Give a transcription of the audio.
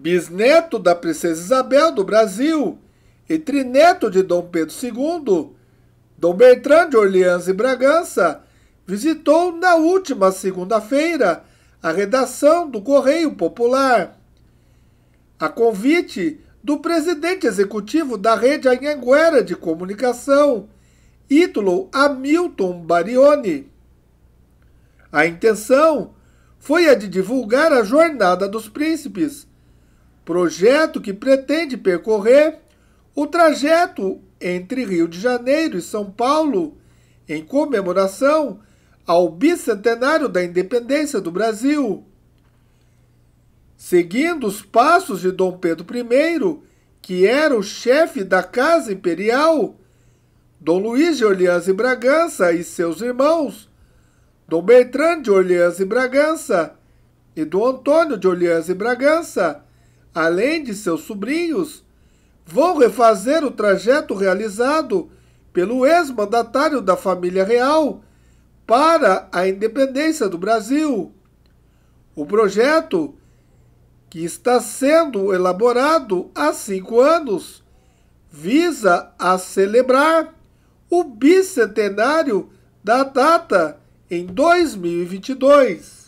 bisneto da princesa Isabel do Brasil e trineto de Dom Pedro II, Dom Bertrand de Orleans e Bragança, visitou na última segunda-feira a redação do Correio Popular. A convite do presidente executivo da rede Anhanguera de Comunicação, Ítalo Hamilton Barioni. A intenção foi a de divulgar a Jornada dos Príncipes, projeto que pretende percorrer o trajeto entre Rio de Janeiro e São Paulo em comemoração ao bicentenário da independência do Brasil. Seguindo os passos de Dom Pedro I, que era o chefe da Casa Imperial, Dom Luís de Orleans e Bragança e seus irmãos, Dom Bertrand de Orleans e Bragança e Dom Antônio de Orleans e Bragança, além de seus sobrinhos, vão refazer o trajeto realizado pelo ex-mandatário da família real para a independência do Brasil. O projeto, que está sendo elaborado há cinco anos, visa a celebrar o bicentenário da data em 2022.